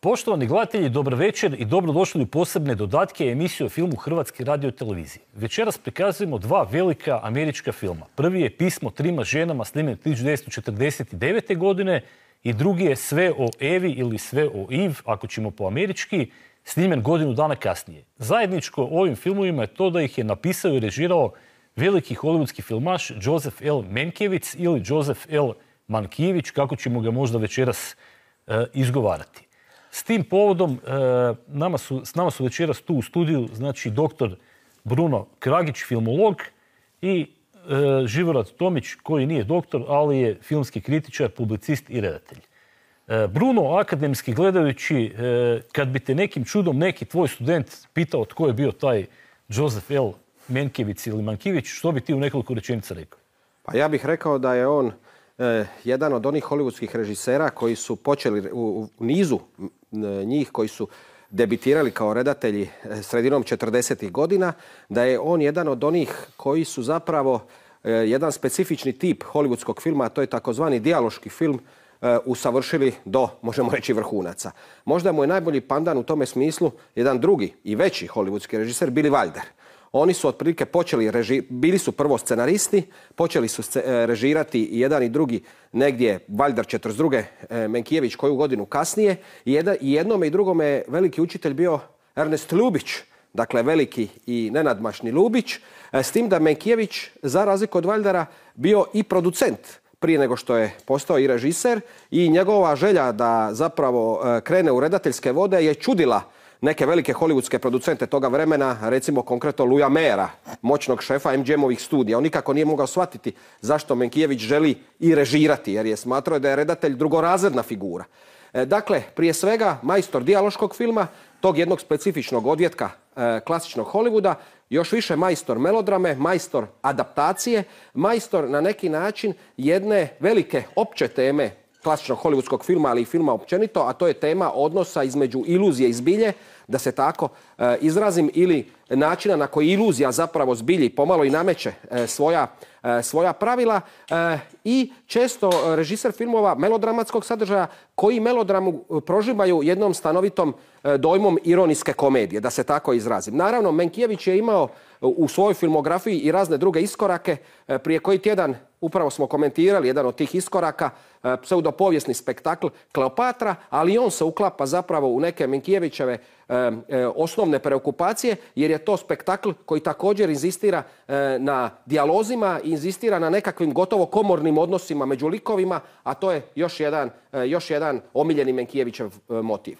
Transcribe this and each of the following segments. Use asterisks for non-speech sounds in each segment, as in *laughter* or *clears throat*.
Poštovani gledatelji, dobro večer i dobrodošli u posebne dodatke emisije o filmu Hrvatske radio televizije. Večeras prikazujemo dva velika američka filma. Prvi je Pismo trima ženama snimen 1949. godine i drugi je Sve o Evi ili Sve o Iv, ako ćemo po američki, snimen godinu dana kasnije. Zajedničko ovim filmovima je to da ih je napisao i režirao veliki hollywoodski filmaš Joseph L. Menkevic ili Joseph L. Mankijević, kako ćemo ga možda večeras e, izgovarati. S tim povodom, e, s nama su večeras tu u studiju, znači doktor Bruno Kragić, filmolog i e, Živorad Tomić, koji nije doktor, ali je filmski kritičar, publicist i redatelj. E, Bruno, akademski gledajući, kad bi te nekim čudom neki tvoj student pitao tko je bio taj Joseph L. Menkević ili Mankivić, što bi ti u nekoliko rečenica rekao? Pa ja bih rekao da je on Eh, jedan od onih hollywoodskih režisera koji su počeli u nizu eh, njih koji su debitirali kao redatelji eh, sredinom 40. godina, da je on jedan od onih koji su zapravo jedan specifični tip hollywoodskog filma, a to je takozvani dijaloški film, usavršili do, možemo reći, vrhunaca. Možda mu je najbolji pandan u tome smislu jedan drugi i veći hollywoodski režiser, Billy Wilder. Oni su otprilike počeli, bili su prvo scenaristi, počeli su e, režirati jedan i drugi negdje, Valjder 42. E, Menkijević koju godinu kasnije. I jednome i drugome je veliki učitelj bio Ernest Ljubić, dakle veliki i nenadmašni Lubić, e, s tim da Menkijević, za razliku od Valjdara, bio i producent prije nego što je postao i režiser i njegova želja da zapravo krene u redateljske vode je čudila neke velike hollywoodske producente toga vremena, recimo konkretno Luja Mera, moćnog šefa MGM-ovih studija. On nikako nije mogao shvatiti zašto Menkijević želi i režirati, jer je smatrao da je redatelj drugorazredna figura. E, dakle, prije svega, majstor dijaloškog filma, tog jednog specifičnog odvjetka e, klasičnog Hollywooda, još više majstor melodrame, majstor adaptacije, majstor na neki način jedne velike opće teme klasičnog hollywoodskog filma, ali i filma općenito, a to je tema odnosa između iluzije i zbilje, da se tako e, izrazim, ili načina na koji iluzija zapravo zbilji pomalo i nameće e, svoja, e, svoja pravila i često režiser filmova melodramatskog sadržaja koji melodramu prožimaju jednom stanovitom dojmom ironijske komedije, da se tako izrazim. Naravno, Menkijević je imao u svojoj filmografiji i razne druge iskorake, prije koji tjedan upravo smo komentirali jedan od tih iskoraka, E, pseudopovijesni spektakl Kleopatra, ali on se uklapa zapravo u neke Minkijevićeve e, e, osnovne preokupacije jer je to spektakl koji također inzistira na dijalozima i inzistira na nekakvim gotovo komornim odnosima među likovima, a to je još jedan, još jedan omiljeni Menkijevićev motiv.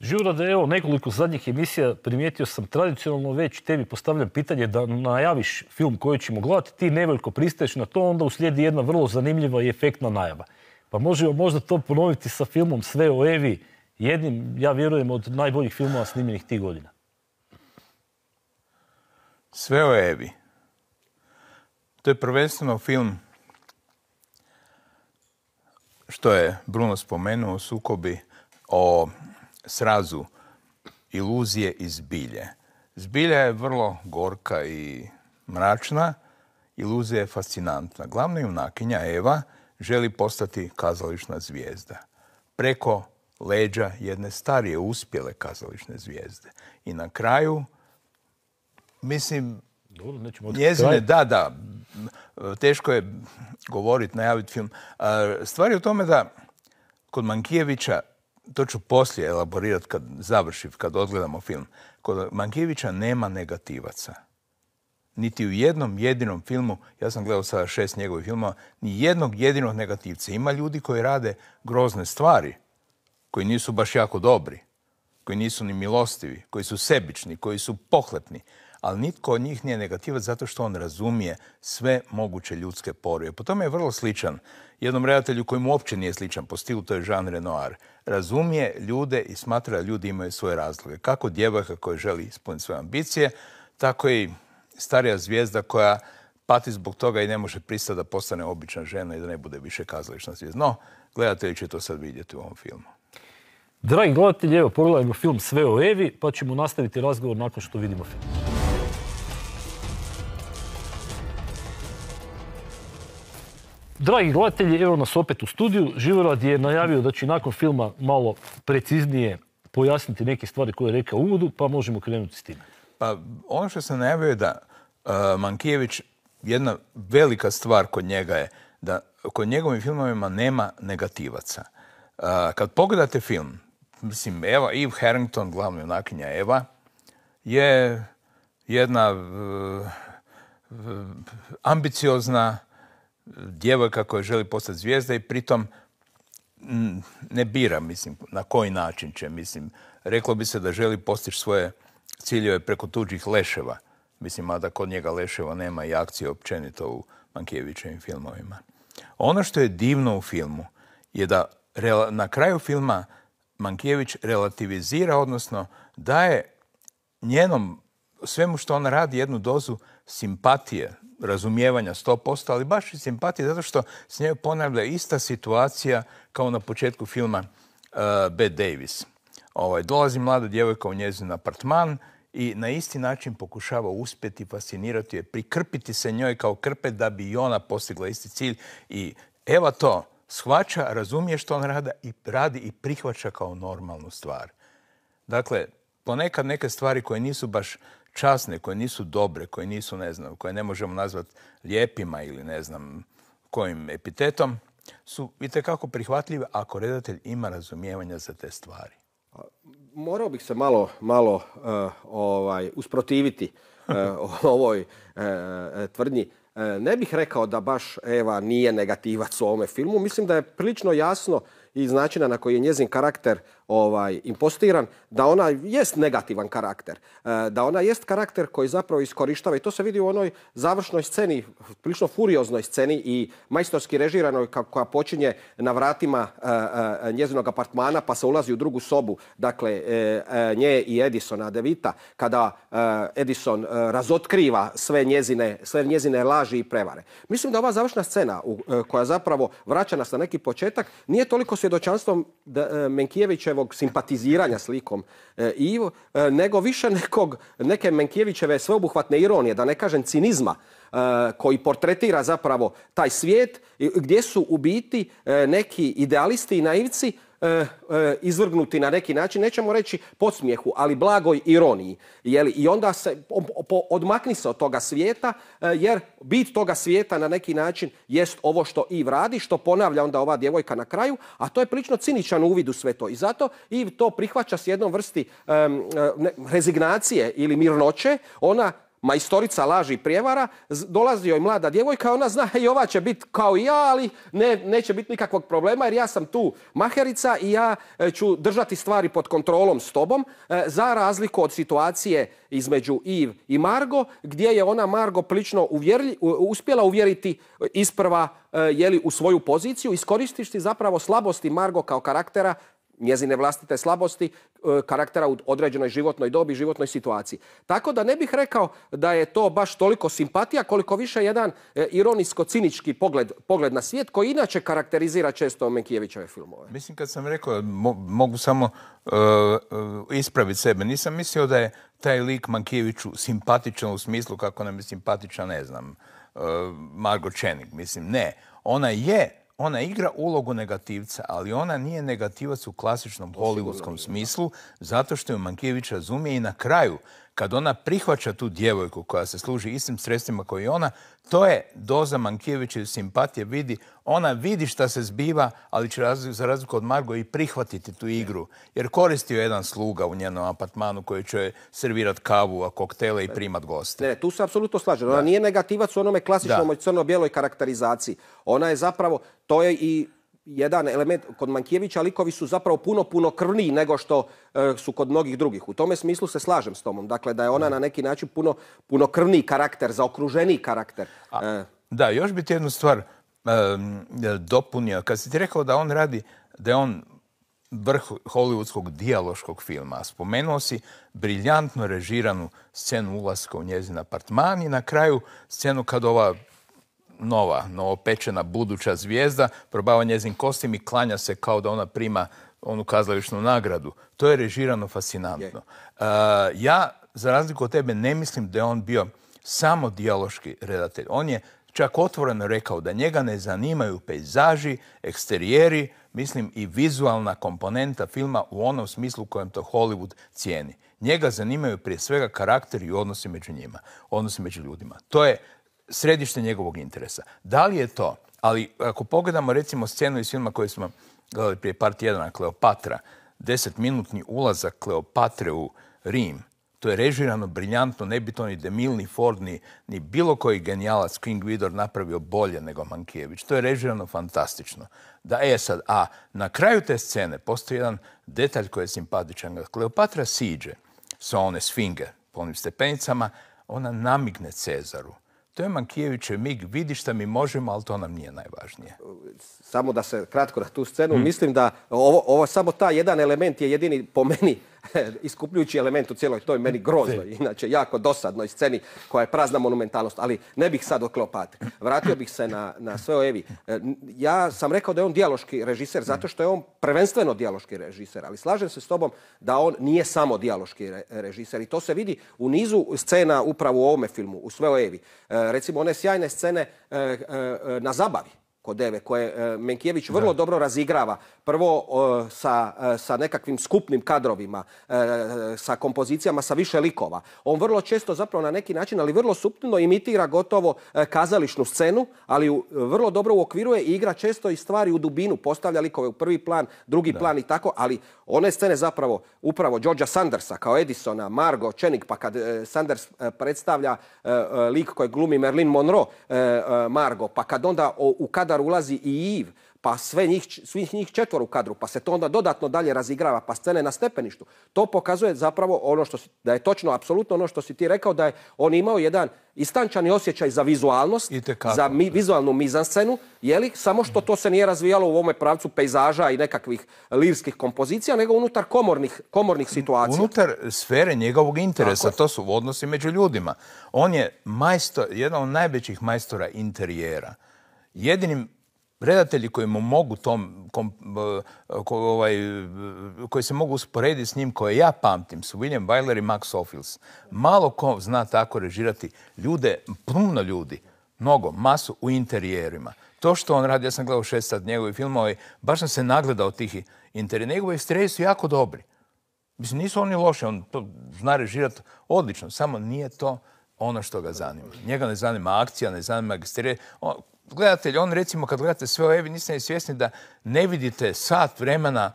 Žura da evo nekoliko zadnjih emisija primijetio sam tradicionalno već tebi postavljam pitanje da najaviš film koji ćemo gledati, ti nevoljko pristaješ na to, onda uslijedi jedna vrlo zanimljiva i efektna najava. Pa možemo možda to ponoviti sa filmom Sve o Evi, jednim, ja vjerujem, od najboljih filmova snimljenih tih godina. Sve o Evi. To je prvenstveno film što je Bruno spomenuo, sukobi o srazu iluzije i zbilje. Zbilja je vrlo gorka i mračna, iluzija je fascinantna. Glavna junakinja Eva želi postati kazališna zvijezda. Preko leđa jedne starije uspjele kazališne zvijezde. I na kraju, mislim, njezine, da, da, teško je govoriti, najaviti film. Stvar je u tome da kod Mankijevića to ću poslije elaborirati kad završim, kad odgledamo film. Kod Mankjevića nema negativaca. Niti u jednom jedinom filmu, ja sam gledao sada šest njegovih filmova, ni jednog jedinog negativca. Ima ljudi koji rade grozne stvari, koji nisu baš jako dobri, koji nisu ni milostivi, koji su sebični, koji su pohlepni, ali nitko od njih nije negativac zato što on razumije sve moguće ljudske poruje. Po tome je vrlo sličan jednom redatelju koji uopće nije sličan po stilu, to je Jean Renoir. Razumije ljude i smatra da ljudi imaju svoje razloge. Kako djevojka koja želi ispuniti svoje ambicije, tako i starija zvijezda koja pati zbog toga i ne može pristati da postane obična žena i da ne bude više kazališna zvijezda. No, gledatelji će to sad vidjeti u ovom filmu. Dragi gledatelji, evo pogledajmo film Sve o Evi, pa ćemo nastaviti razgovor nakon što vidimo film. Dragi gledatelji, evo nas opet u studiju. Živorad je najavio da će nakon filma malo preciznije pojasniti neke stvari koje je rekao u uvodu, pa možemo krenuti s time. Pa ono što sam najavio je da e, Mankijević, jedna velika stvar kod njega je da kod njegovim filmovima nema negativaca. E, kad pogledate film, mislim, Eva, Eve Harrington, glavna junakinja Eva, je jedna e, ambiciozna, djevojka koja želi postati zvijezda i pritom mm, ne bira, mislim, na koji način će, mislim. Reklo bi se da želi postići svoje ciljeve preko tuđih leševa. Mislim, a da kod njega leševa nema i akcije općenito u Mankijevićevim filmovima. Ono što je divno u filmu je da na kraju filma Mankijević relativizira, odnosno daje njenom svemu što on radi jednu dozu simpatije razumijevanja 100%, ali baš i simpatije zato što s njoj ponavlja ista situacija kao na početku filma uh, B. Davis. Ovaj, dolazi mlada djevojka u njezin apartman i na isti način pokušava uspjeti, fascinirati je, prikrpiti se njoj kao krpe da bi i ona postigla isti cilj. I evo to, shvaća, razumije što on rada i radi i prihvaća kao normalnu stvar. Dakle, ponekad neke stvari koje nisu baš časne, koje nisu dobre, koje nisu, ne znam, koje ne možemo nazvati lijepima ili ne znam kojim epitetom, su itekako prihvatljive ako redatelj ima razumijevanja za te stvari. Morao bih se malo, malo eh, ovaj, usprotiviti eh, *laughs* ovoj uh, tvrdnji. Ne bih rekao da baš Eva nije negativac u ovome filmu. Mislim da je prilično jasno i značina na koji je njezin karakter ovaj, impostiran, da ona jest negativan karakter, e, da ona jest karakter koji zapravo iskorištava i to se vidi u onoj završnoj sceni, prilično furioznoj sceni i majstorski režiranoj koja počinje na vratima e, e, njezinog apartmana pa se ulazi u drugu sobu, dakle nje i Edisona Devita, kada Edison razotkriva sve njezine, sve njezine laži i prevare. Mislim da ova završna scena koja zapravo vraća nas na neki početak nije toliko svjedočanstvom Menkijevićeva simpatiziranja slikom likom e, i e, nego više nekog, neke Menkijevićeve sveobuhvatne ironije, da ne kažem cinizma, e, koji portretira zapravo taj svijet, gdje su u biti neki idealisti i naivci E, e, izvrgnuti na neki način, nećemo reći podsmijehu, ali blagoj ironiji. I onda se odmakni se od toga svijeta, e, jer bit toga svijeta na neki način jest ovo što i radi, što ponavlja onda ova djevojka na kraju, a to je prilično ciničan uvid u sve to. I zato i to prihvaća s jednom vrsti rezignacije ili mirnoće. Ona majstorica laži i prijevara, dolazi joj mlada djevojka, ona zna i ova će biti kao i ja, ali neće biti nikakvog problema jer ja sam tu maherica i ja e, ću držati stvari pod kontrolom s tobom e, za razliku od situacije između Iv i Margo gdje je ona Margo prilično uspjela uvjeriti e, isprva jeli, u svoju poziciju, iskoristiti zapravo slabosti Margo kao karaktera njezine vlastite slabosti E, karaktera u određenoj životnoj dobi, životnoj situaciji. Tako da ne bih rekao da je to baš toliko simpatija, koliko više jedan e, ironisko cinički pogled, na svijet koji inače karakterizira često Menkijevićeve filmove. Mislim kad sam rekao, mogu samo e, ispraviti sebe, nisam mislio da je taj lik Mankijeviću simpatičan u smislu kako nam je simpatičan, ne znam, uh, Margo Čenik, mislim, ne. Ona je ona igra ulogu negativca, ali ona nije negativac u klasičnom hollywoodskom smislu, zato što ju Mankijević razumije i na kraju kad ona prihvaća tu djevojku koja se služi istim sredstvima koji i ona, to je doza Mankijevića simpatije vidi. Ona vidi šta se zbiva, ali će za razliku od Margo i prihvatiti tu igru. Jer koristio je jedan sluga u njenom apartmanu koji će servirati kavu, a koktele i primat goste. Ne, tu se apsolutno slažem. Ona nije negativac u onome klasičnom crno-bijeloj karakterizaciji. Ona je zapravo, to je i jedan element kod Mankijevića, likovi su zapravo puno, puno krvniji nego što e, su kod mnogih drugih. U tome smislu se slažem s tomom. Dakle, da je ona na neki način puno, puno krvniji karakter, zaokruženiji karakter. E. da, još bi ti jednu stvar dopunio. Kad si ti rekao da on radi, da je on vrh hollywoodskog dijaloškog filma. Spomenuo si briljantno režiranu scenu ulaska u njezin apartman i na kraju scenu kad ova nova, novopečena buduća zvijezda, probava njezin kostim i klanja se kao da ona prima onu kazališnu nagradu. To je režirano fascinantno. Uh, ja, za razliku od tebe, ne mislim da je on bio samo dijaloški redatelj. On je čak otvoreno rekao da njega ne zanimaju pejzaži, eksterijeri, mislim i vizualna komponenta filma u onom smislu kojem to Hollywood cijeni. Njega zanimaju prije svega karakter i odnosi među njima, odnosi među ljudima. To je središte njegovog interesa. Da li je to, ali ako pogledamo recimo scenu iz filma koju smo gledali prije 1 na Kleopatra, desetminutni ulazak Kleopatre u Rim, to je režirano briljantno, ne bi to ni Demil, ni Ford, ni, bilo koji genijalac King Vidor napravio bolje nego Mankijević. To je režirano fantastično. Da, e sad, a na kraju te scene postoji jedan detalj koji je simpatičan. Kleopatra siđe sa one sfinge po onim stepenicama, ona namigne Cezaru. To je Mankijevićev mig, vidi šta mi možemo, ali to nam nije najvažnije samo da se kratko na tu scenu, hmm. mislim da ovo, ovo samo ta jedan element je jedini po meni *laughs* iskupljujući element u cijeloj toj meni groznoj, inače jako dosadnoj sceni koja je prazna monumentalnost, ali ne bih sad oklopat. Vratio bih se na, na sve o Evi. E, ja sam rekao da je on dijaloški režiser zato što je on prvenstveno dijaloški režiser, ali slažem se s tobom da on nije samo dijaloški režiser i to se vidi u nizu scena upravo u ovome filmu, u sve o Evi. E, recimo one sjajne scene e, na zabavi kod deve koje e, Menkijević vrlo dobro razigrava. Prvo e, e, sa, nekakvim skupnim kadrovima, sa kompozicijama sa više likova. On vrlo često zapravo na neki način, ali vrlo suptilno imitira gotovo kazališnu scenu, ali vrlo dobro uokviruje i igra često i stvari u dubinu. Postavlja likove u prvi plan, drugi plan i tako, ali one scene zapravo upravo Georgia Sandersa kao Edisona, Margo, Čenik, pa kad Sanders predstavlja lik koji glumi Merlin Monroe, Margo, pa kad onda u kadar ulazi i Iv, pa sve njih, svih njih četvor u kadru, pa se to onda dodatno dalje razigrava, pa scene na stepeništu. To pokazuje zapravo ono što si, da je točno, apsolutno ono što si ti rekao, da je on imao jedan istančani osjećaj za vizualnost, za mi, vizualnu mizanscenu, jeli, samo što to se nije razvijalo u ovome pravcu pejzaža i nekakvih lirskih kompozicija, nego unutar komornih, komornih situacija. Unutar sfere njegovog interesa, to su odnosi među ljudima. On je majstor, jedan od najvećih majstora interijera jedinim redatelji koji mu mogu tom, kom, ovaj, koji se mogu usporediti s njim koje ja pamtim su William Wyler i Max Ophils. Malo ko zna tako režirati ljude, puno ljudi, mnogo, masu u interijerima. To što on radi, ja sam gledao šest sat njegovih filmova i baš sam se nagledao tih interijera. njegove streji su jako dobri. Mislim, nisu oni loši, on to zna režirati odlično, samo nije to ono što ga zanima. Njega ne zanima akcija, ne zanima on gledatelj, on recimo kad gledate sve o Evi niste svjesni da ne vidite sat vremena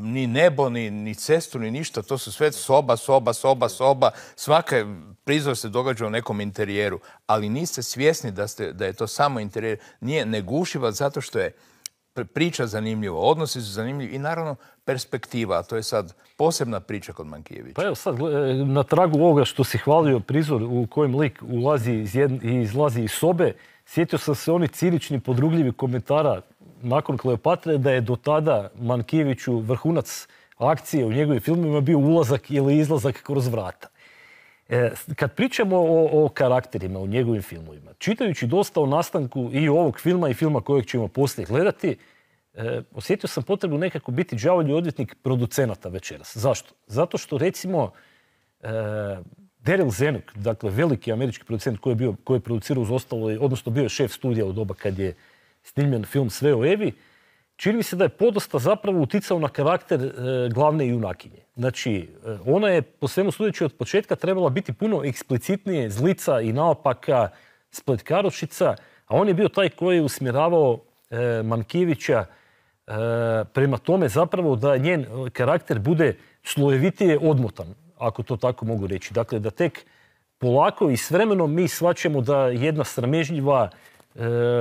ni nebo, ni, ni cestu, ni ništa. To su sve soba, soba, soba, soba. Svaka prizor se događa u nekom interijeru. Ali niste svjesni da, da je to samo interijer. Nije negušiva zato što je priča zanimljiva, odnosi su zanimljivi i naravno perspektiva, a to je sad posebna priča kod Mankijevića. Pa evo sad, e, na tragu ovoga što si hvalio prizor u kojem lik ulazi i izlazi iz sobe, Sjetio sam se oni cinični podrugljivi komentara nakon Kleopatre da je do tada Mankijeviću vrhunac akcije u njegovim filmima bio ulazak ili izlazak kroz vrata. E, kad pričamo o, karakterima u njegovim filmovima, čitajući dosta o nastanku i ovog filma i filma kojeg ćemo poslije gledati, e, osjetio sam potrebu nekako biti i odvjetnik producenata večeras. Zašto? Zato što recimo e, Daryl Zenuk, dakle veliki američki producent koji je, bio, koji je producirao uz ostalo, odnosno bio je šef studija u doba kad je snimljen film Sve o Evi, čini mi se da je podosta zapravo uticao na karakter e, glavne junakinje. Znači, e, ona je po svemu sudeći od početka trebala biti puno eksplicitnije zlica i naopaka spletkarošica, a on je bio taj koji je usmjeravao e, e, prema tome zapravo da njen karakter bude slojevitije odmotan ako to tako mogu reći. Dakle, da tek polako i s vremenom mi shvaćamo da jedna sramežljiva e,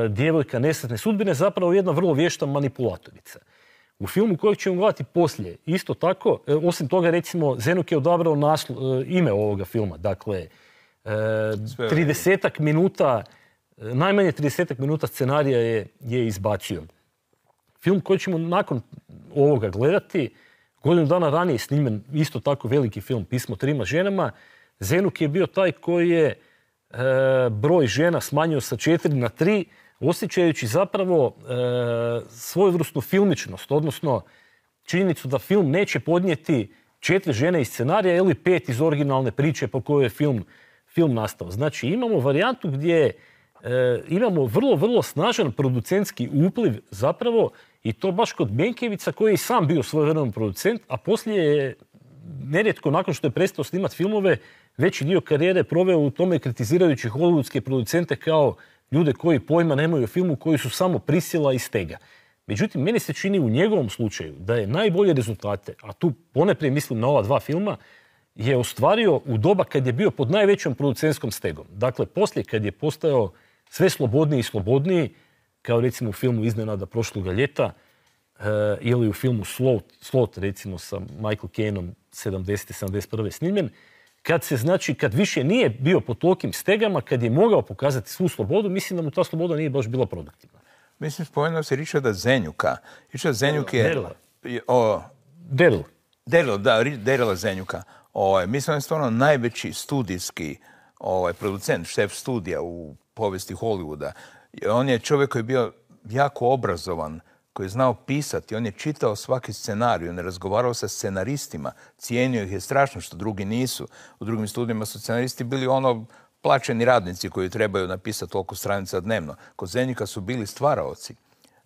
djevojka nesretne sudbine zapravo jedna vrlo vješta manipulatorica. U filmu kojeg ćemo gledati poslije, isto tako, e, osim toga recimo Zenuk je odabrao e, ime ovoga filma, dakle, tridesetak minuta, najmanje tridesetak minuta scenarija je, je izbacio. Film koji ćemo nakon ovoga gledati, Godinu dana ranije snimen isto tako veliki film Pismo trima ženama. Zenuk je bio taj koji je e, broj žena smanjio sa četiri na tri, osjećajući zapravo svoju e, svojevrsnu filmičnost, odnosno činjenicu da film neće podnijeti četiri žene iz scenarija ili pet iz originalne priče po kojoj je film, film nastao. Znači imamo varijantu gdje e, imamo vrlo, vrlo snažan producentski upliv zapravo i to baš kod Benkevica koji je i sam bio svojevremeno producent, a poslije je nerijetko nakon što je prestao snimati filmove, veći dio karijere proveo u tome kritizirajući hollywoodske producente kao ljude koji pojma nemaju o filmu, koji su samo prisjela i stega. Međutim, meni se čini u njegovom slučaju da je najbolje rezultate, a tu poneprije mislim na ova dva filma, je ostvario u doba kad je bio pod najvećom producentskom stegom. Dakle, poslije kad je postao sve slobodniji i slobodniji, kao recimo u filmu Iznenada prošloga ljeta, e, ili u filmu Slot, recimo sa Michael Caineom 70. 71. snimljen, kad se znači, kad više nije bio pod tolkim stegama, kad je mogao pokazati svu slobodu, mislim da mu ta sloboda nije baš bila produktivna. Mislim, spomenuo se Richarda Zenjuka. Richard Zenjuk je... Derla. O... da, Derila Zenjuka. O, ovaj, mislim da je stvarno najveći studijski ovaj, producent, šef studija u povijesti Hollywooda. On je čovjek koji je bio jako obrazovan, koji je znao pisati, on je čitao svaki scenarij, on je razgovarao sa scenaristima, cijenio ih je strašno što drugi nisu. U drugim studijima su scenaristi bili ono plaćeni radnici koji trebaju napisati toliko stranica dnevno. Kod Zenjuka su bili stvaraoci.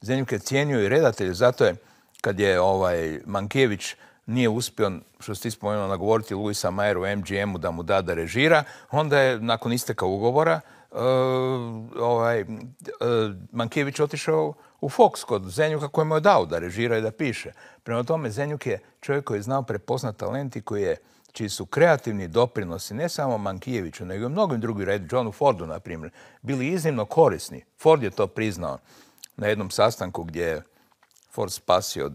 Zenjuka je cijenio i redatelje, zato je kad je ovaj nije uspio, što ste spomenuo, nagovoriti Luisa u MGM-u da mu da da režira, onda je nakon isteka ugovora Eh, ovaj, eh, Mankijević otišao u Fox kod Zenjuka mu je dao da režira i da piše. Prema tome, Zenjuk je čovjek koji je znao prepoznat talenti koji je čiji su kreativni doprinosi ne samo Mankijeviću, nego i mnogim drugim redu, Johnu Fordu, na primjer, bili iznimno korisni. Ford je to priznao na jednom sastanku gdje je Ford spasio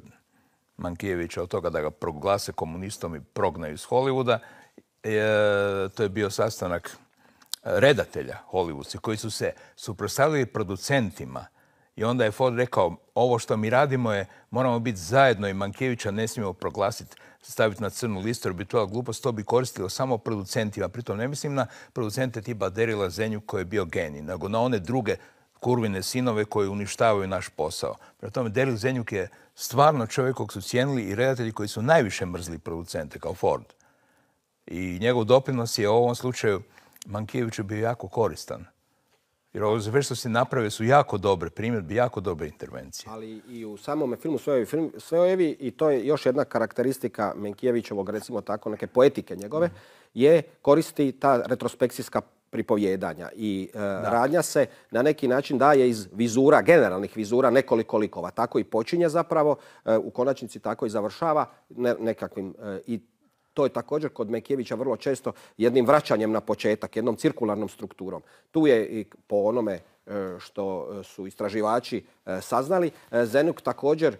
Mankijevića od toga da ga proglase komunistom i prognaju iz Hollywooda. to je bio sastanak redatelja Hollywoodske koji su se suprotstavili producentima i onda je Ford rekao ovo što mi radimo je moramo biti zajedno i mankevića ne smijemo proglasiti staviti na crnu listu jer bi to glupost, to bi koristilo samo producentima. Pritom ne mislim na producente tipa Derila Zenju koji je bio genij, nego na one druge kurvine sinove koji uništavaju naš posao. Prema tome, Deril Zenjuk je stvarno čovjek kog su cijenili i redatelji koji su najviše mrzli producente, kao Ford. I njegov doprinos je u ovom slučaju Mankijević je bio jako koristan. Jer ovo sve što se naprave su jako dobre primjedbe, jako dobre intervencije. Ali i u samom filmu Svojevi, film, i to je još jedna karakteristika Menkijevićevog, recimo tako, neke poetike njegove, mhm. je koristi ta retrospekcijska pripovjedanja i e, radnja se na neki način daje iz vizura, generalnih vizura nekoliko likova. Tako i počinje zapravo, e, u konačnici tako i završava nekakvim e, i to je također kod Mekijevića vrlo često jednim vraćanjem na početak, jednom cirkularnom strukturom. Tu je i po onome E, što e, su istraživači e, saznali. Zenuk također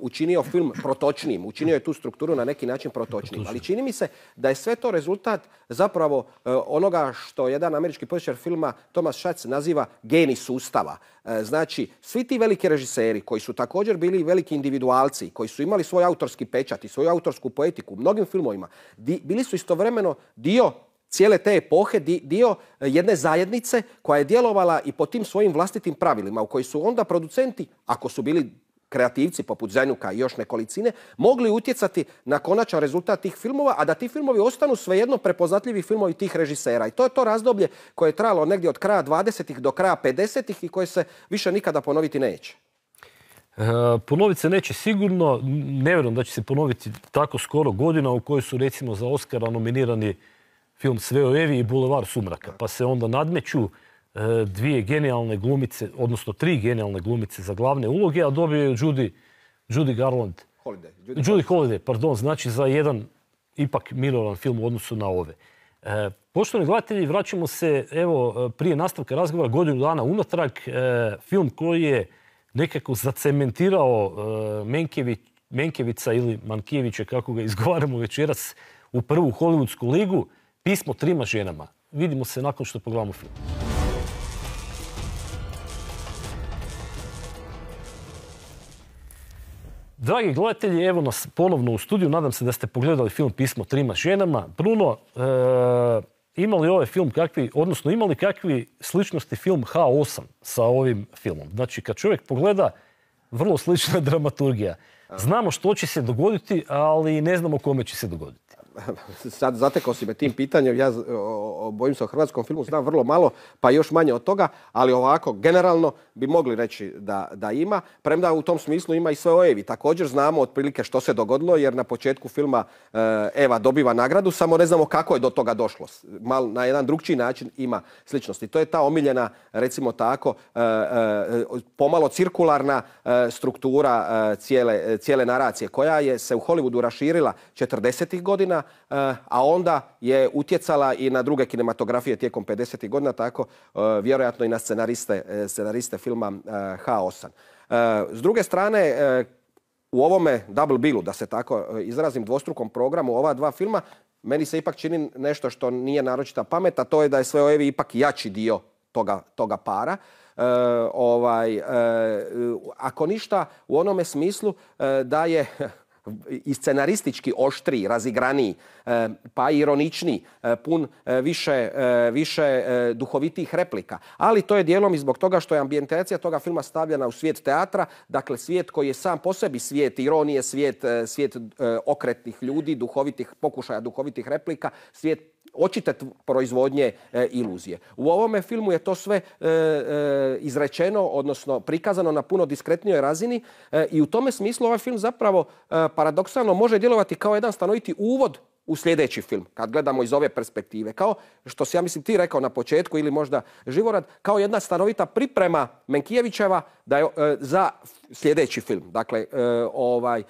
učinio film protočnim. učinio je tu strukturu na neki način protočnim. Ali čini mi se da je sve to rezultat zapravo onoga što jedan američki političar filma Thomas Schatz naziva geni sustava. Znači, svi ti veliki režiseri koji su također bili veliki individualci, koji su imali svoj autorski pečat i svoju autorsku poetiku u mnogim filmovima, bili su istovremeno dio cijele te epohe dio e, jedne zajednice koja je djelovala i po tim svojim vlastitim pravilima u koji su onda producenti, ako su bili kreativci poput Zenjuka i još nekolicine, mogli utjecati na konačan rezultat tih filmova, a da ti filmovi ostanu svejedno prepoznatljivi filmovi tih režisera. I to je to razdoblje koje je trajalo negdje od kraja 20. do kraja 50. i koje se više nikada ponoviti neće. E, ponoviti se neće sigurno, ne da će se ponoviti tako skoro godina u kojoj su recimo za Oscara nominirani film Sve o Evi i Bulevar sumraka. Pa se onda nadmeću e, dvije genijalne glumice, odnosno tri genijalne glumice za glavne uloge, a dobio je Judy, Garland. Holiday. Judy, Holiday, pardon, znači za jedan ipak minoran film u odnosu na ove. E, Poštovani gledatelji, vraćamo se evo prije nastavka razgovora godinu dana unatrag. E, film koji je nekako zacementirao e, Menkevica ili Mankijevića, kako ga izgovaramo večeras, u prvu Hollywoodsku ligu. Pismo trima ženama. Vidimo se nakon što pogledamo film. Dragi gledatelji, evo nas ponovno u studiju. Nadam se da ste pogledali film Pismo trima ženama. Bruno, e, ima li ovaj film kakvi, odnosno imali kakvi sličnosti film H8 sa ovim filmom? Znači, kad čovjek pogleda, vrlo slična *laughs* dramaturgija. Znamo što će se dogoditi, ali ne znamo kome će se dogoditi. *laughs* sad zatekao si me tim pitanjem, ja bojim se o hrvatskom filmu, znam vrlo malo, pa još manje od toga, ali ovako, generalno bi mogli reći da, ima, premda u tom smislu ima i sve ojevi, Također znamo otprilike što se dogodilo, jer na početku filma eh, Eva dobiva nagradu, samo ne znamo kako je do toga došlo. Mal, na jedan drugčiji način ima sličnosti. To je ta omiljena, recimo tako, eh, eh, pomalo cirkularna struktura cijele, cijele naracije, koja je se u Hollywoodu raširila 40. godina, Eh, a onda je utjecala i na druge kinematografije tijekom 50. godina, tako eh, vjerojatno i na scenariste, eh, filma H8. S druge strane, u ovome double billu, da se tako izrazim, dvostrukom programu ova dva filma, meni se ipak čini nešto što nije naročita pamet, a to je da je sve ipak jači dio toga, para. ovaj, ako ništa u onome smislu da je *laughs* i scenaristički oštri, razigraniji, e, pa ironični, e, pun e, više, više duhovitih replika. Ali to je dijelom i zbog toga što je ambijentacija toga filma stavljena u svijet teatra, dakle svijet koji je sam po sebi svijet ironije, svijet, svijet okretnih ljudi, duhovitih pokušaja duhovitih replika, svijet očite proizvodnje e, iluzije. U ovome filmu je to sve e, e, izrečeno, odnosno prikazano na puno diskretnijoj razini i u tome smislu ovaj film zapravo paradoksalno može djelovati kao jedan stanoviti uvod u sljedeći film, kad gledamo iz ove perspektive. Kao što si ja mislim ti rekao na početku ili možda Živorad, kao jedna stanovita priprema Menkijevićeva za sljedeći film. Dakle, ovaj,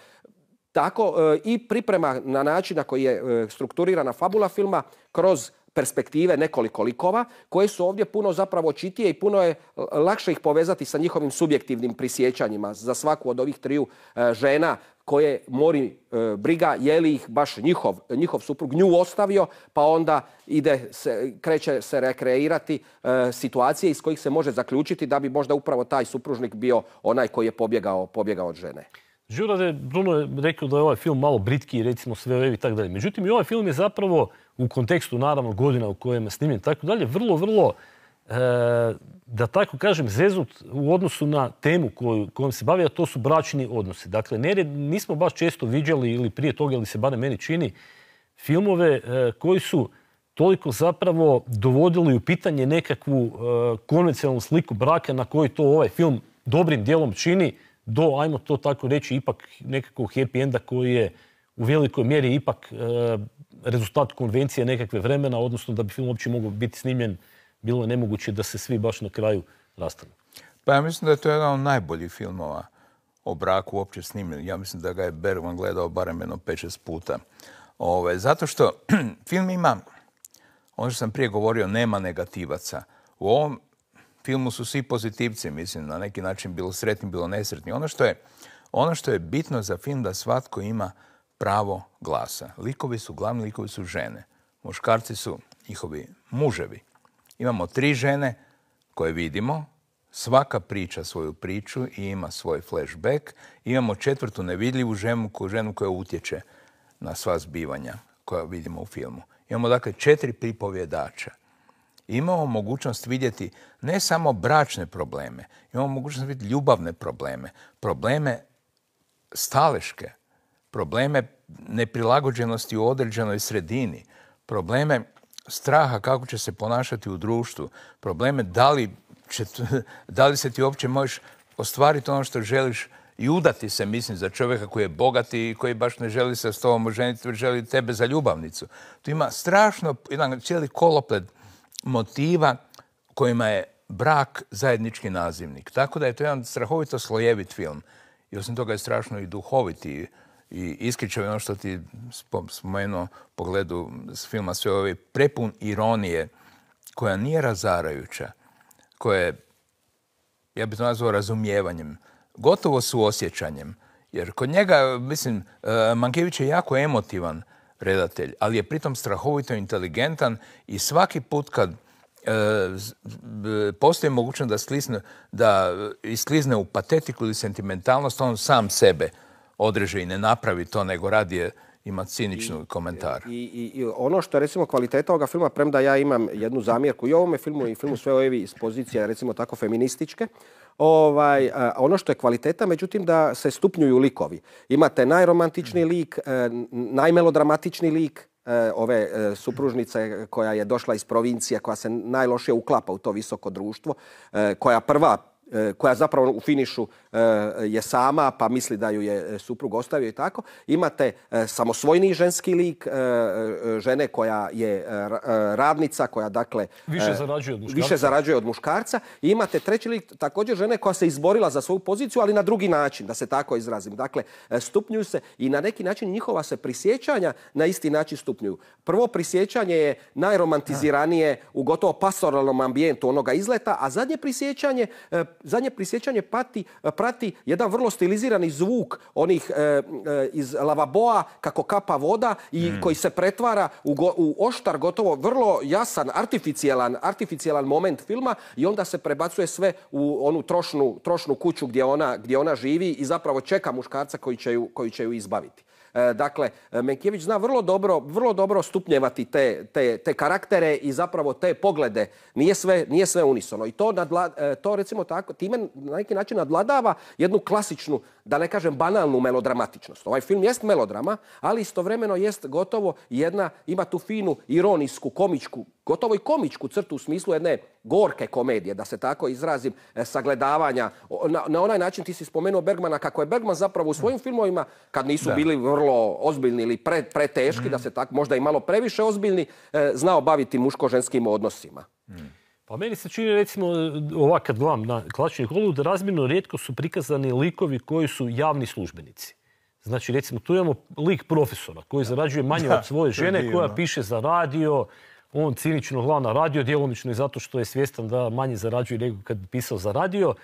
tako e, i priprema na način na koji je e, strukturirana fabula filma kroz perspektive nekoliko likova koje su ovdje puno zapravo čitije i puno je e, lakše ih povezati sa njihovim subjektivnim prisjećanjima za svaku od ovih triju žena koje mori briga je li ih baš njihov, njihov suprug nju ostavio pa onda ide se, kreće se rekreirati situacije iz kojih se može zaključiti da bi možda upravo taj supružnik bio onaj koji je pobjegao, pobjegao od žene. Žurade, Bruno je rekao da je ovaj film malo britki, recimo sve i tako dalje. Međutim, i ovaj film je zapravo u kontekstu, naravno, godina u kojem je snimljen tako dalje, vrlo, vrlo, e, da tako kažem, zezut u odnosu na temu kojom se bavi, a to su bračni odnosi. Dakle, nismo baš često viđali ili prije toga, ili se barem meni čini, filmove e, koji su toliko zapravo dovodili u pitanje nekakvu e, konvencionalnu sliku braka na koji to ovaj film dobrim dijelom čini, do, ajmo to tako reći, ipak nekakvog happy enda koji je u velikoj mjeri ipak e, rezultat konvencije nekakve vremena, odnosno da bi film uopće mogao biti snimljen, bilo je nemoguće da se svi baš na kraju rastanu. Pa ja mislim da je to jedan od najboljih filmova o braku uopće snimljen. Ja mislim da ga je Bergman gledao barem jedno 5-6 puta. Ove, ovaj, zato što *clears throat* film ima, ono što sam prije govorio, nema negativaca. U ovom filmu su svi pozitivci, mislim, na neki način bilo sretni, bilo nesretni. Ono što je, ono što je bitno za film da svatko ima pravo glasa. Likovi su, glavni likovi su žene. Muškarci su njihovi muževi. Imamo tri žene koje vidimo, svaka priča svoju priču i ima svoj flashback. Imamo četvrtu nevidljivu ženu, ženu koja utječe na sva zbivanja koja vidimo u filmu. Imamo dakle četiri pripovjedača imamo mogućnost vidjeti ne samo bračne probleme, imamo mogućnost vidjeti ljubavne probleme, probleme staleške, probleme neprilagođenosti u određenoj sredini, probleme straha kako će se ponašati u društvu, probleme da li, će, *laughs* da li se ti uopće možeš ostvariti ono što želiš i udati se, mislim, za čovjeka koji je bogat i koji baš ne želi se s tobom oženiti, želi tebe za ljubavnicu. Tu ima strašno, jedan cijeli koloplet motiva kojima je brak zajednički nazivnik. Tako da je to jedan strahovito slojevit film. I osim toga je strašno i duhoviti i iskričao ono što ti spomenuo pogledu filma sve ove prepun ironije koja nije razarajuća, koja je, ja bih to nazvao razumijevanjem, gotovo suosjećanjem. Jer kod njega, mislim, eh, Mankević je jako emotivan predatelj, ali je pritom strahovito inteligentan i svaki put kad e, postoji mogućnost da, sklizne, da isklizne e, u patetiku ili sentimentalnost, on sam sebe odreže i ne napravi to, nego radije ima ciničnu komentar. I, ono što je recimo kvaliteta ovoga filma, premda ja imam jednu zamjerku i ovome filmu i filmu sve ojevi iz pozicije recimo tako feminističke, Ovaj, ono što je kvaliteta, međutim, da se stupnjuju likovi. Imate najromantični mm. lik, e, najmelodramatični lik, e, ove e, supružnice koja je došla iz provincije, koja se najlošije uklapa u to visoko društvo, koja prva E, koja zapravo u finišu e, je sama pa misli da ju je e, suprug ostavio i tako. Imate samosvojni ženski lik, žene koja je radnica, koja dakle više zarađuje od muškarca. I imate treći lik također žene koja se izborila za svoju poziciju, ali na drugi način, da se tako izrazim. Dakle, stupnjuju se i na neki način njihova se prisjećanja na isti način stupnjuju. Prvo prisjećanje je najromantiziranije u gotovo pastoralnom ambijentu onoga izleta, a zadnje prisjećanje zadnje prisjećanje pati, prati jedan vrlo stilizirani zvuk onih e, e, iz lavaboa kako kapa voda i mm. koji se pretvara u, u oštar, gotovo vrlo jasan, artificijalan, moment filma i onda se prebacuje sve u onu trošnu, trošnu kuću gdje ona, gdje ona živi i zapravo čeka muškarca koji će ju, koji će ju izbaviti. E, dakle, Menkjević zna vrlo dobro, vrlo dobro stupnjevati te, te, te karaktere i zapravo te poglede. Nije sve, nije sve unisono. I to, e, to recimo tako, time na neki način nadladava jednu klasičnu da ne kažem, banalnu melodramatičnost. Ovaj film jest melodrama, ali istovremeno jest gotovo jedna, ima tu finu ironijsku, komičku, gotovo i komičku crtu u smislu jedne gorke komedije, da se tako izrazim, e, sagledavanja. Na, onaj način ti si spomenuo Bergmana, kako je Bergman zapravo u svojim filmovima, kad nisu bili vrlo ozbiljni ili preteški, da mm. se tako možda i malo previše ozbiljni, e, znao baviti muško-ženskim odnosima. Mm. Pa meni se čini recimo ovak kad gledam na klačenje holu da razmjerno rijetko su prikazani likovi koji su javni službenici. Znači recimo tu imamo lik profesora koji zarađuje manje od svoje žene koja piše za radio, on cinično gleda na radio, djelomično i zato što je svjestan da manje zarađuje nego kad bi pisao za radio.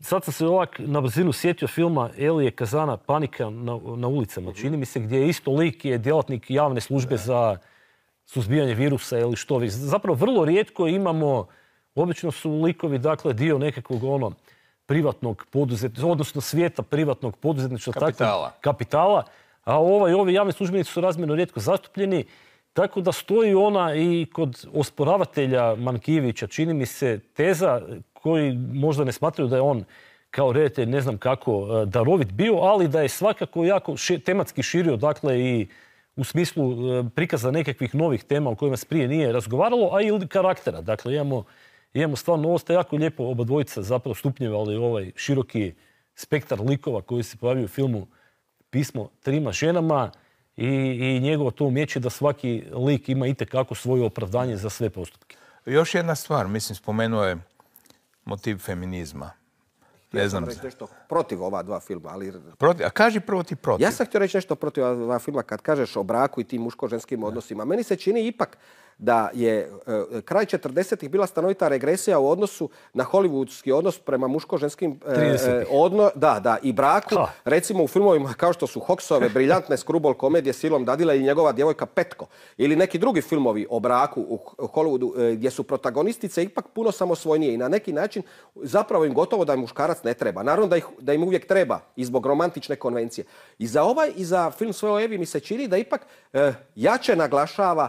Sad sam se ovak na brzinu sjetio filma Elije Kazana Panika na, ulicama. Mhm. Čini mi se gdje je isto lik je djelatnik javne službe za suzbijanje virusa ili što već. Zapravo vrlo rijetko imamo Obično su likovi, dakle, dio nekakvog ono privatnog poduzetništva, odnosno svijeta privatnog poduzetništva. Kapitala. kapitala. A ovaj, ovi javni službenici su razmjerno rijetko zastupljeni. Tako da stoji ona i kod osporavatelja Mankivića, čini mi se, teza koji možda ne smatraju da je on kao reditelj ne znam kako e, darovit bio, ali da je svakako jako tematski širio, dakle i u smislu e, prikaza nekakvih novih tema o kojima se prije nije razgovaralo, a i karaktera. Dakle, imamo imamo stvarno, ovo ste jako lijepo oba dvojica zapravo stupnjevali ovaj široki spektar likova koji se pojavio u filmu Pismo trima ženama i, i njegovo to umjeće da svaki lik ima itekako svoje opravdanje za sve postupke. Još jedna stvar, mislim, spomenuo je motiv feminizma. Ne znam. Reći nešto protiv ova dva filma, ali... a kaži prvo ti protiv. Ja sam htio reći nešto protiv ova dva filma kad kažeš o braku i tim muško-ženskim odnosima. Meni se čini ipak da je e, kraj 40-ih bila stanovita regresija u odnosu na hollywoodski odnos prema muško-ženskim e, e, da, da, i braku. Recimo u filmovima kao što su Hoksove, briljantne skrubol komedije Silom Dadila i njegova djevojka Petko. Ili neki drugi filmovi o braku u Hollywoodu gdje su protagonistice ipak puno samosvojnije i na neki način zapravo im gotovo da im muškarac ne treba. Naravno da, da im uvijek treba i zbog romantične konvencije. I za ovaj i za film svoje o Evi mi se čini da ipak jače naglašava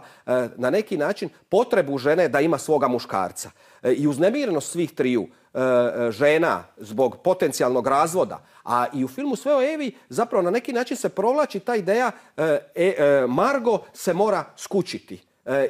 na neki način potrebu žene da ima svoga muškarca. E, I uznemirenost svih triju e, e, žena zbog potencijalnog razvoda, a i u filmu Sve o Evi zapravo na neki način se provlači ta ideja Margo se mora skučiti.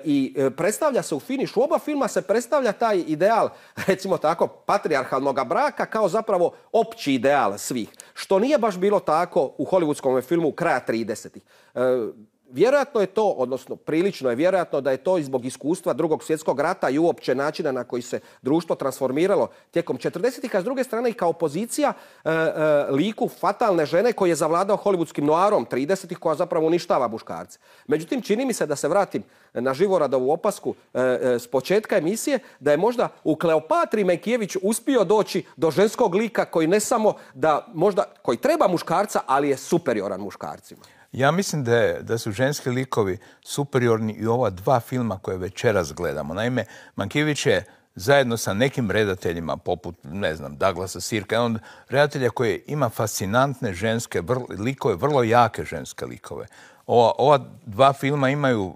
i predstavlja se u finišu oba filma se predstavlja taj ideal *laughs* recimo tako patrijarhalnog braka kao zapravo opći ideal svih što nije baš bilo tako u hollywoodskom filmu kraja 30 vjerojatno je to, odnosno prilično je vjerojatno da je to i zbog iskustva drugog svjetskog rata i uopće načina na koji se društvo transformiralo tijekom 40-ih, a s druge strane i kao pozicija e, e, liku fatalne žene koji je zavladao hollywoodskim noarom 30-ih koja zapravo uništava muškarce. Međutim, čini mi se da se vratim na Živoradovu opasku e, s početka emisije, da je možda u Kleopatri Mekijević uspio doći do ženskog lika koji ne samo da možda, koji treba muškarca, ali je superioran muškarcima. Ja mislim da, da su ženski likovi superiorni i ova dva filma koje večeras gledamo. Naime, Mankivić je zajedno sa nekim redateljima poput, ne znam, Douglasa Sirka, on redatelja koji ima fascinantne ženske likove, vrlo jake ženske likove. Ova, dva filma imaju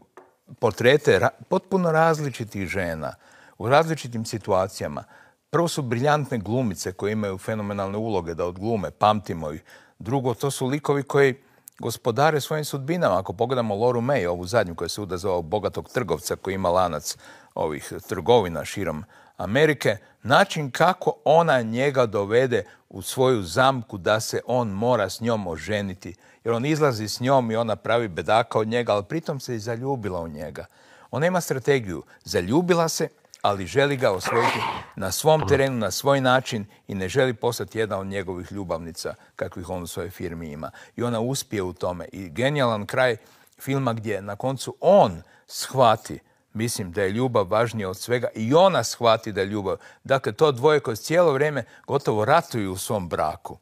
portrete potpuno različitih žena u različitim situacijama. Prvo su briljantne glumice koje imaju fenomenalne uloge da odglume, pamtimo ih. Drugo, to su likovi koji gospodare svojim sudbinama. Ako pogledamo Loru May, ovu zadnju koja se uda bogatog trgovca koji ima lanac ovih trgovina širom Amerike, način kako ona njega dovede u svoju zamku da se on mora s njom oženiti. Jer on izlazi s njom i ona pravi bedaka od njega, ali pritom se i zaljubila u njega. Ona ima strategiju. Zaljubila se, ali želi ga osvojiti na svom terenu, na svoj način i ne želi postati jedna od njegovih ljubavnica kakvih on u svojoj firmi ima. I ona uspije u tome. I genijalan kraj filma gdje na koncu on shvati Mislim da je ljubav važnija od svega i ona shvati da je ljubav. Dakle, to dvoje koje cijelo vrijeme gotovo ratuju u svom braku,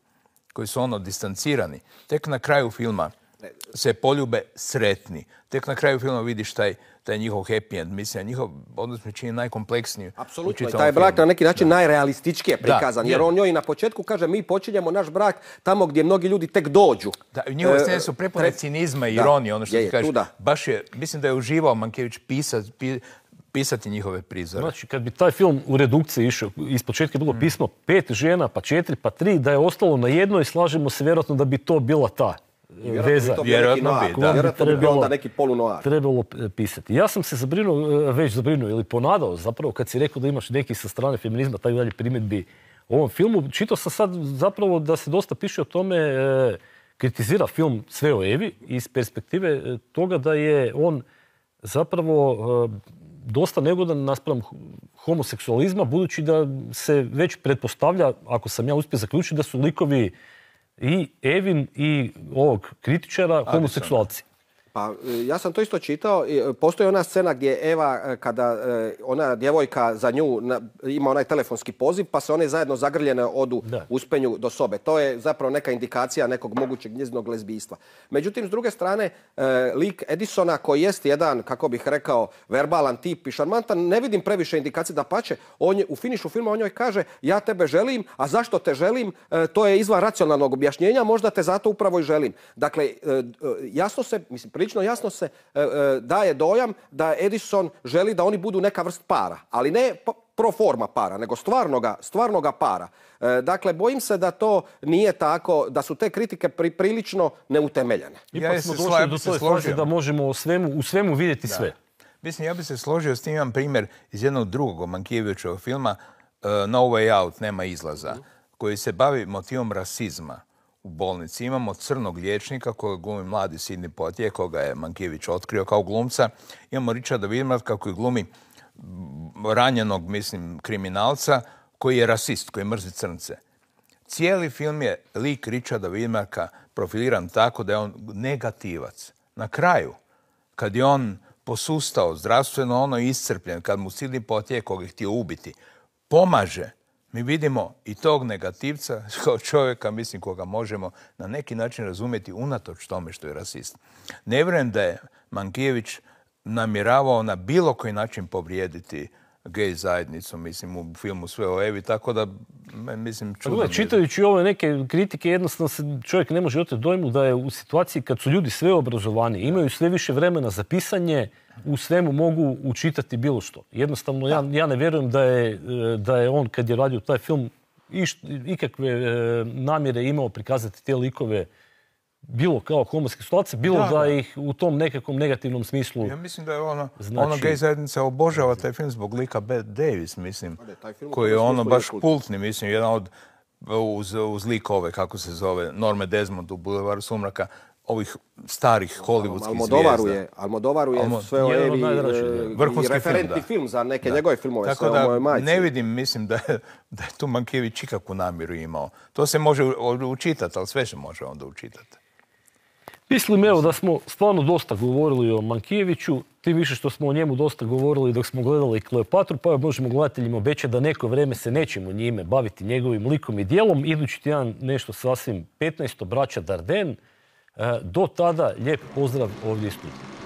koji su ono distancirani. Tek na kraju filma se poljube sretni. Tek na kraju filma vidiš taj, taj njihov happy end. Mislim, njihov odnos mi čini najkompleksniji. Apsolutno, taj brak na neki način najrealističkije prikazan. jer on njoj na početku kaže mi počinjemo naš brak tamo gdje mnogi ljudi tek dođu. Da, njihove e, scene su prepone cinizma i ironije, ono što ti Baš je, mislim da je uživao Mankević pisat, pisati njihove prizore. Znači, kad bi taj film u redukciji išao, ispočetka je bilo mm. pismo pet žena, pa četiri, pa tri, da je ostalo na jednoj, slažemo se vjerojatno da bi to bila ta. Veza, vjerojatno bi, onda neki polunoar. Trebalo pisati. Ja sam se zabrinuo, e, već zabrinuo ili ponadao zapravo kad si rekao da imaš neki sa strane feminizma, tako dalje primjedbi u ovom filmu. Čitao sam sad zapravo da se dosta piše o tome, e, kritizira film Sve o Evi iz perspektive e, toga da je on zapravo dosta negodan naspram homoseksualizma, budući da se već pretpostavlja, ako sam ja uspio zaključiti, da su likovi i Evin i ovog kritičara homoseksualci. Pa e, ja sam to isto čitao. E, postoji ona scena gdje Eva, e, kada ona djevojka za nju ima onaj telefonski poziv, pa se one zajedno zagrljene odu uspenju do sobe. To je zapravo neka indikacija nekog mogućeg njeznog lezbijstva. Međutim, s druge strane, lik Edisona, koji jest jedan, kako bih rekao, verbalan tip i šarmantan, ne vidim previše indikacije da pače. u finišu filma on njoj kaže, ja tebe želim, a zašto te želim? To je izvan racionalnog objašnjenja, možda te zato upravo i želim. Dakle, jasno se, mislim, prilično jasno se e, e, daje dojam da Edison želi da oni budu neka vrst para, ali ne pro forma para, nego stvarnoga, stvarnoga para. E, dakle, bojim se da to nije tako, da su te kritike pri, prilično neutemeljene. Ipak ja smo došli do toj složi da možemo u svemu, u svemu vidjeti sve. Mislim, ja bi se složio s tim, imam primjer iz jednog drugog Mankijevićevog filma No Way Out, nema izlaza, mhm. koji se bavi motivom rasizma u bolnici. Imamo crnog liječnika kojeg glumi mladi Sidney Potije, koga je Mankijević otkrio kao glumca. Imamo Richarda Widmarka koji glumi ranjenog, mislim, kriminalca koji je rasist, koji mrzi crnce. Cijeli film je lik Richarda Widmarka profiliran tako da je on negativac. Na kraju, kad je on posustao zdravstveno, ono iscrpljen, kad mu Sidney Potije, koga je htio ubiti, pomaže mi vidimo i tog negativca *laughs* kao čovjeka, mislim, koga možemo na neki način razumjeti unatoč tome što je rasist. Ne vjerujem da je Mankijević namiravao na bilo koji način povrijediti gej zajednicom, mislim, u filmu sve o Evi, tako da, mislim, pa čudno... čitajući ove neke kritike, jednostavno se čovjek ne može oteti dojmu da je u situaciji kad su ljudi sve obrazovani, imaju sve više vremena za pisanje, u svemu mogu učitati bilo što. Jednostavno, ja, ja ne vjerujem da je, e, da je on, kad je radio taj film, ikakve e, namjere imao prikazati te likove bilo kao situacije, bilo da, ih u tom nekakvom negativnom smislu... Ja mislim da je ona znači- ono gej zajednica obožava taj film zbog lika Bette Davis, mislim, pa koji je ono baš kultni, mislim, jedan od uz, lik ove, kako se zove, Norme Desmond u Bulevaru Sumraka, ovih starih hollywoodskih Almodovaru zvijezda. Almodovaru je sve ovaj referentni film, za neke njegove filmove. Tako da ne vidim, mislim da je, da tu Mankijević ikakvu namjeru imao. To se može učitati, ali sve se može onda učitati. Mislim evo da smo stvarno dosta govorili o Mankijeviću, tim više što smo o njemu dosta govorili dok smo gledali Kleopatru, pa možemo gledateljima obećati da neko vrijeme se nećemo njime baviti njegovim likom i dijelom. Idući tjedan nešto sasvim 15. braća Darden. E, do tada, lijep pozdrav ovdje iz